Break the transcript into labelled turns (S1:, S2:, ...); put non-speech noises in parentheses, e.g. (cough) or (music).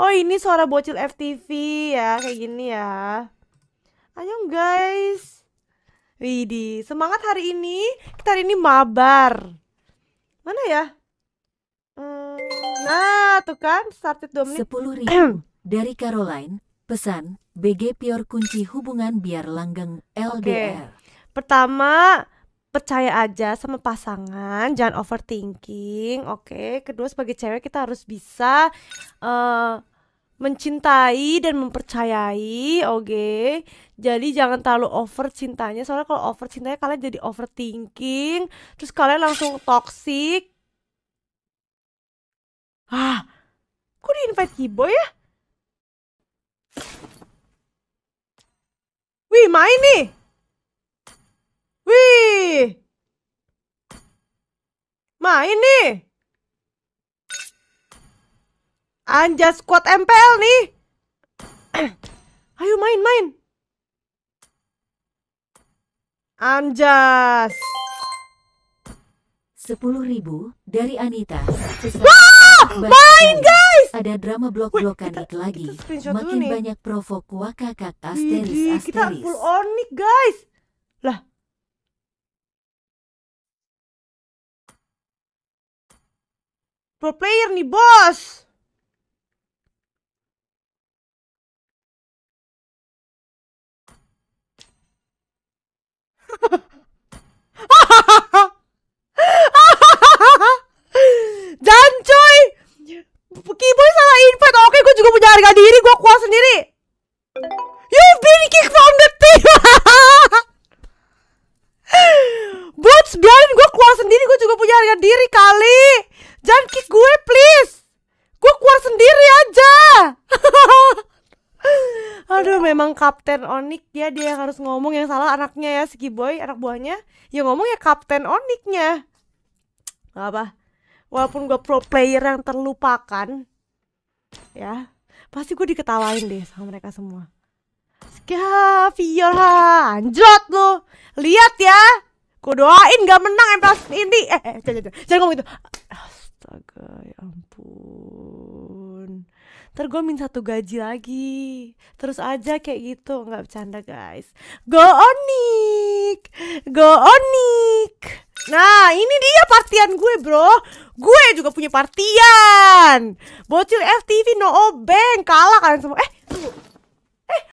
S1: Oh ini suara bocil FTV ya kayak gini ya. Ayo guys. Widi, semangat hari ini. Kita hari ini mabar. Mana ya? Hmm, nah, tuh kan started 2 menit. 10 ribu (clears throat) dari Caroline. Pesan, BG Pior kunci hubungan biar langgeng LDR. Okay. Pertama, percaya aja sama pasangan, jangan overthinking, oke. Okay? Kedua sebagai cewek kita harus bisa uh, mencintai dan mempercayai, oke. Okay? Jadi jangan terlalu over cintanya, soalnya kalau over cintanya kalian jadi overthinking,
S2: terus kalian langsung toxic. Ah, kok di invite Kibo ya? Wih, main nih. main nih.
S1: Anja squad MPL nih. Ayo main-main. Anjas. 10.000 dari Anita. Wah, main guys. Ada drama blok-blokan itu lagi. Makin banyak provok wakakak asteris asteris. Kita full
S2: onik guys. Lah, Pro player nih, bos. Dan coy Keyboy salah invite Oke gue juga punya harga diri Gue kuat sendiri You've been kicked from the team (laughs) Boots biarin gue kuat sendiri Gue juga punya harga diri kali Jangan kick gue please. Gue keluar sendiri aja.
S1: (laughs) Aduh memang Kapten Onik ya dia yang harus ngomong yang salah anaknya ya Siki Boy anak buahnya ya ngomong ya Kapten Oniknya Gak apa walaupun gue pro player yang terlupakan ya pasti gue diketawain deh sama mereka semua Skaviora anjot lo lihat ya gue doain gak menang MPLS ini eh, eh jangan, jangan, jangan ngomong itu astaga ya ampun ntar gue minta satu gaji lagi terus aja kayak gitu nggak bercanda guys go onik go onik Nah, ini dia partian gue, bro. Gue juga punya partian. Bocil FTV no obeng kalah kan semua. Eh, tunggu.